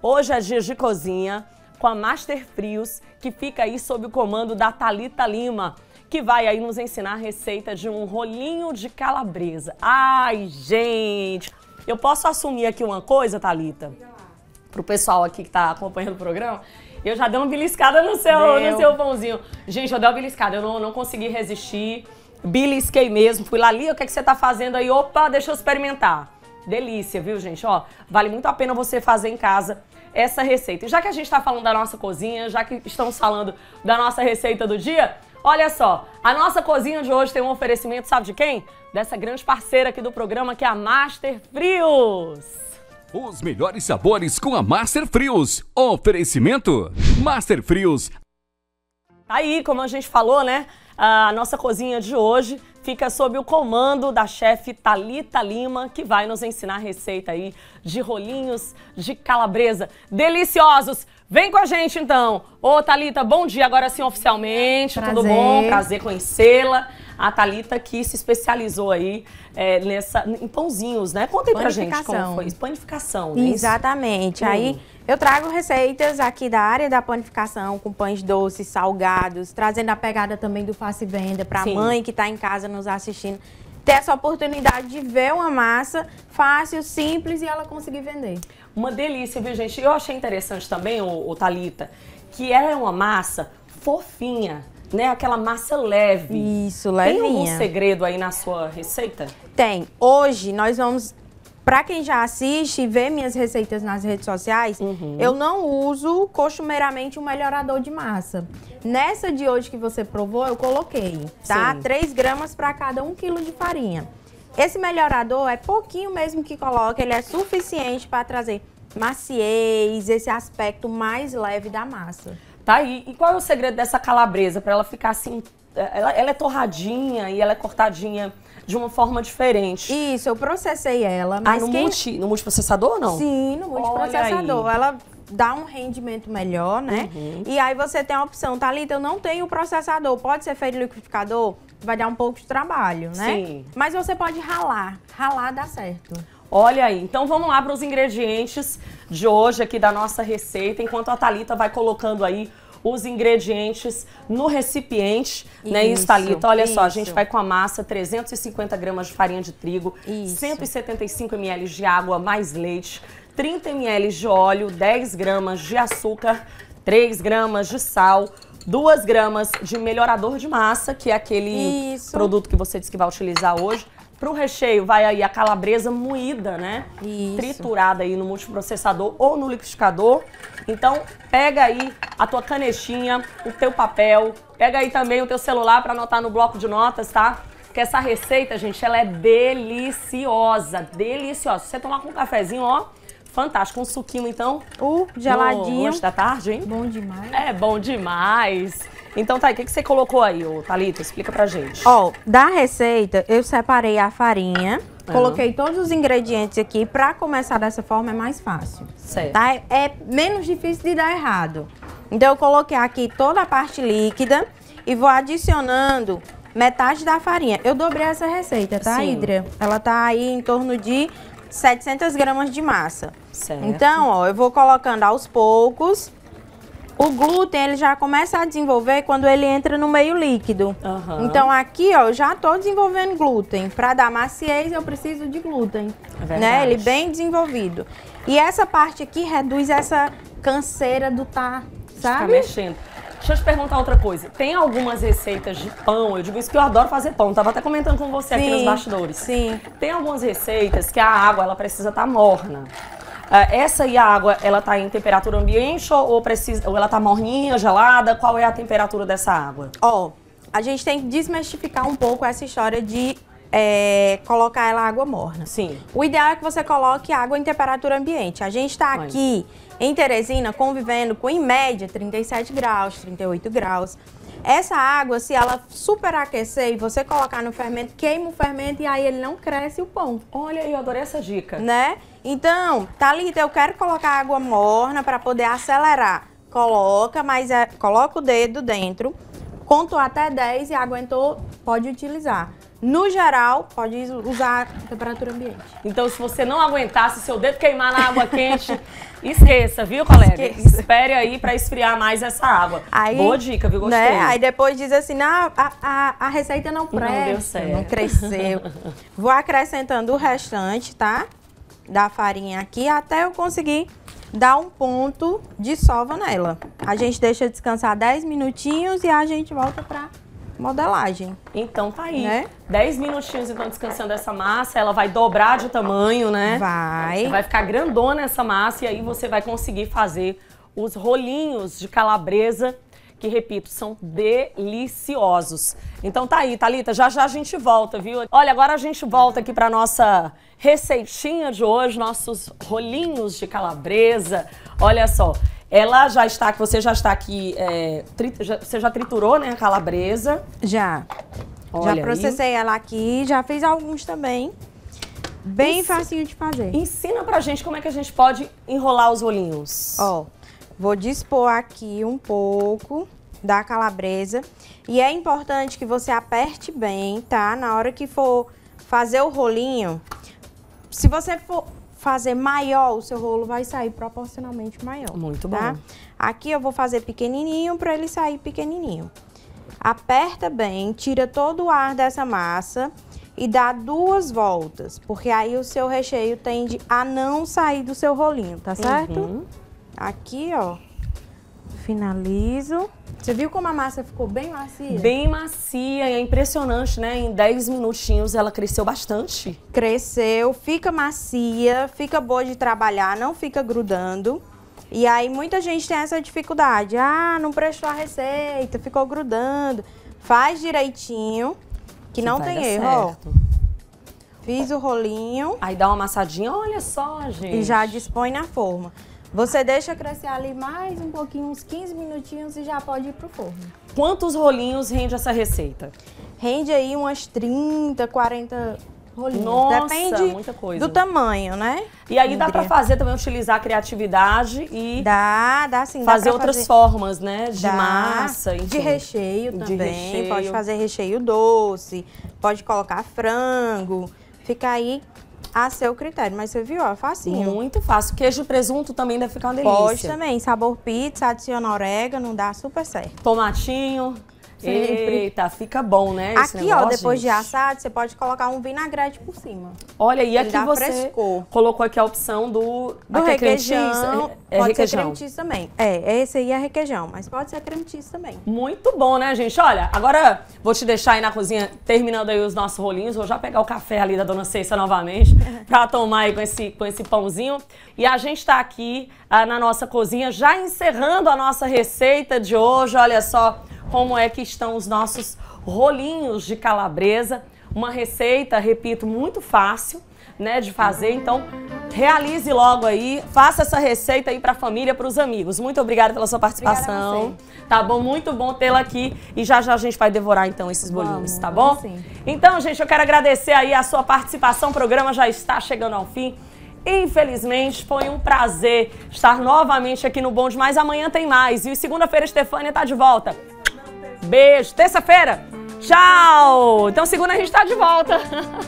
Hoje é dia de cozinha com a Master Frios, que fica aí sob o comando da Talita Lima, que vai aí nos ensinar a receita de um rolinho de calabresa. Ai, gente! Eu posso assumir aqui uma coisa, Talita? Para o pessoal aqui que está acompanhando o programa, eu já dei uma beliscada no seu, no seu pãozinho. Gente, eu dei uma beliscada, eu não, não consegui resistir. Belisquei mesmo, fui lá ali, o que, é que você está fazendo aí? Opa, deixa eu experimentar. Delícia, viu, gente? Ó, vale muito a pena você fazer em casa essa receita. E já que a gente está falando da nossa cozinha, já que estamos falando da nossa receita do dia, olha só, a nossa cozinha de hoje tem um oferecimento, sabe de quem? Dessa grande parceira aqui do programa, que é a Master Frios. Os melhores sabores com a Master Frios. Oferecimento Master Frios. Tá aí, como a gente falou, né? A nossa cozinha de hoje fica sob o comando da chefe Talita Lima, que vai nos ensinar a receita aí de rolinhos de calabresa deliciosos. Vem com a gente então. Ô, Thalita, bom dia agora sim oficialmente. Prazer. Tudo bom? Prazer conhecê-la. A Thalita que se especializou aí é, nessa, em pãozinhos, né? Conta aí pra gente como foi isso. Panificação, né? Exatamente. Hum. Aí eu trago receitas aqui da área da panificação com pães doces, salgados, trazendo a pegada também do face venda pra sim. mãe que tá em casa nos assistindo ter essa oportunidade de ver uma massa fácil, simples e ela conseguir vender. Uma delícia, viu, gente? Eu achei interessante também, o, o Thalita, que ela é uma massa fofinha né? Aquela massa leve. Isso, levinha. Tem algum segredo aí na sua receita? Tem. Hoje nós vamos... Pra quem já assiste e vê minhas receitas nas redes sociais, uhum. eu não uso costumeiramente um melhorador de massa. Nessa de hoje que você provou, eu coloquei, tá? Sim. 3 gramas para cada 1 quilo de farinha. Esse melhorador é pouquinho mesmo que coloca, ele é suficiente para trazer maciez, esse aspecto mais leve da massa. Tá, e, e qual é o segredo dessa calabresa para ela ficar assim? Ela, ela é torradinha e ela é cortadinha de uma forma diferente. Isso, eu processei ela. Ah, mas ah, no, quem... multi, no multiprocessador ou não? Sim, no multiprocessador. Ela dá um rendimento melhor, né? Uhum. E aí você tem a opção, Thalita, eu não tenho processador, pode ser feito liquidificador? vai dar um pouco de trabalho, né? Sim. Mas você pode ralar. Ralar dá certo. Olha aí, então vamos lá para os ingredientes de hoje aqui da nossa receita, enquanto a Thalita vai colocando aí os ingredientes no recipiente, isso, né? Isso, Thalita, olha isso. só, a gente vai com a massa, 350 gramas de farinha de trigo, isso. 175 ml de água mais leite, 30 ml de óleo, 10 gramas de açúcar, 3 gramas de sal, 2 gramas de melhorador de massa, que é aquele Isso. produto que você disse que vai utilizar hoje. Para o recheio vai aí a calabresa moída, né? Isso. Triturada aí no multiprocessador ou no liquidificador. Então, pega aí a tua canetinha, o teu papel, pega aí também o teu celular para anotar no bloco de notas, tá? Porque essa receita, gente, ela é deliciosa, deliciosa. Se você tomar com um cafezinho, ó, Fantástico. Um suquinho, então. Uh, geladinho. Hoje da tarde, hein? Bom demais. É bom demais. Então, tá, o que, que você colocou aí, ô, Thalita? Explica pra gente. Ó, da receita, eu separei a farinha. Ah. Coloquei todos os ingredientes aqui. Pra começar dessa forma, é mais fácil. Certo. Tá? É, menos difícil de dar errado. Então, eu coloquei aqui toda a parte líquida e vou adicionando metade da farinha. Eu dobrei essa receita, tá, Sim. Hidra? Ela tá aí em torno de 700 gramas de massa. Certo. Então, ó, eu vou colocando aos poucos. O glúten, ele já começa a desenvolver quando ele entra no meio líquido. Uhum. Então, aqui, ó, eu já tô desenvolvendo glúten. Para dar maciez, eu preciso de glúten. É né? Ele bem desenvolvido. E essa parte aqui reduz essa canseira do tá, sabe? Tá mexendo. Deixa eu te perguntar outra coisa. Tem algumas receitas de pão, eu digo isso que eu adoro fazer pão, tava até comentando com você sim, aqui nos bastidores. Sim. Tem algumas receitas que a água ela precisa estar tá morna. Ah, essa aí a água, ela tá em temperatura ambiente ou, precisa, ou ela tá morninha, gelada? Qual é a temperatura dessa água? Ó, oh, a gente tem que desmistificar um pouco essa história de é, colocar ela água morna. Sim. O ideal é que você coloque água em temperatura ambiente. A gente está aqui em Teresina convivendo com, em média, 37 graus, 38 graus. Essa água, se ela superaquecer e você colocar no fermento, queima o fermento e aí ele não cresce o pão. Olha, eu adorei essa dica. Né? Então, Thalita, eu quero colocar água morna para poder acelerar. Coloca, mas é, coloca o dedo dentro, contou até 10 e aguentou, pode utilizar no geral, pode usar temperatura ambiente. Então, se você não aguentar, se seu dedo queimar na água quente, esqueça, viu, colega? Esqueça. Espere aí para esfriar mais essa água. Aí, Boa dica, viu? Né? Gostei. Né? Aí depois diz assim, não, a, a, a receita não presta, não, deu certo. não cresceu. Vou acrescentando o restante, tá? Da farinha aqui até eu conseguir dar um ponto de sova nela. A gente deixa descansar 10 minutinhos e a gente volta para modelagem. Então tá aí. Né? 10 minutinhos então descansando essa massa, ela vai dobrar de tamanho, né? Vai. vai ficar grandona essa massa e aí você vai conseguir fazer os rolinhos de calabresa que, repito, são deliciosos. Então tá aí, Thalita, já já a gente volta, viu? Olha, agora a gente volta aqui para nossa receitinha de hoje, nossos rolinhos de calabresa. Olha só, ela já está, que você já está aqui, é, tri, já, você já triturou, né, a calabresa? Já. Olha já processei aí. ela aqui, já fiz alguns também. Bem Ens... facinho de fazer. Ensina pra gente como é que a gente pode enrolar os rolinhos. Ó, vou dispor aqui um pouco da calabresa. E é importante que você aperte bem, tá? Na hora que for fazer o rolinho, se você for fazer maior, o seu rolo vai sair proporcionalmente maior. Muito tá? bom. Aqui eu vou fazer pequenininho para ele sair pequenininho. Aperta bem, tira todo o ar dessa massa e dá duas voltas, porque aí o seu recheio tende a não sair do seu rolinho, tá certo? Uhum. Aqui, ó, finalizo. Você viu como a massa ficou bem macia? Bem macia e é impressionante, né? Em 10 minutinhos ela cresceu bastante. Cresceu, fica macia, fica boa de trabalhar, não fica grudando. E aí muita gente tem essa dificuldade. Ah, não prestou a receita, ficou grudando. Faz direitinho, que, que não tem erro. Fiz o rolinho. Aí dá uma amassadinha, olha só, gente. E já dispõe na forma. Você deixa crescer ali mais um pouquinho, uns 15 minutinhos e já pode ir pro forno. Quantos rolinhos rende essa receita? Rende aí umas 30, 40 rolinhos. Nossa, Depende muita coisa. do tamanho, né? E aí dá para fazer também, utilizar a criatividade e... Dá, dá sim. Dá fazer outras fazer... formas, né? De dá. massa, enfim. De recheio também. De recheio. Pode fazer recheio doce, pode colocar frango. Fica aí a seu critério. Mas você viu, ó, facinho. Muito fácil. Queijo e presunto também deve ficar uma delícia. Pode também. Sabor pizza, adiciona orégano, dá super certo. Tomatinho. Sempre. Eita, fica bom, né? aqui, negócio, ó, depois gente. de assado, você pode colocar um vinagrete por cima. Olha, e aqui você frescor. colocou aqui a opção do, do até requeijão. É, é pode requeijão. ser creme cheese também. É, esse aí é requeijão, mas pode ser creme cheese também. Muito bom, né, gente? Olha, agora vou te deixar aí na cozinha, terminando aí os nossos rolinhos. Vou já pegar o café ali da Dona Céia novamente, pra tomar aí com esse, com esse pãozinho. E a gente tá aqui ah, na nossa cozinha, já encerrando a nossa receita de hoje. Olha só, como é que estão os nossos rolinhos de calabresa. Uma receita, repito, muito fácil, né, de fazer. Então, realize logo aí, faça essa receita aí para a família, para os amigos. Muito obrigada pela sua participação. Tá bom? Muito bom tê-la aqui e já já a gente vai devorar então esses bolinhos, Vamos, tá bom? Sim. Então, gente, eu quero agradecer aí a sua participação. O programa já está chegando ao fim. Infelizmente, foi um prazer estar novamente aqui no Bom Demais. Amanhã tem mais. E segunda-feira, Estefânia está de volta. Beijo. Terça-feira. Tchau. Então segunda a gente está de volta.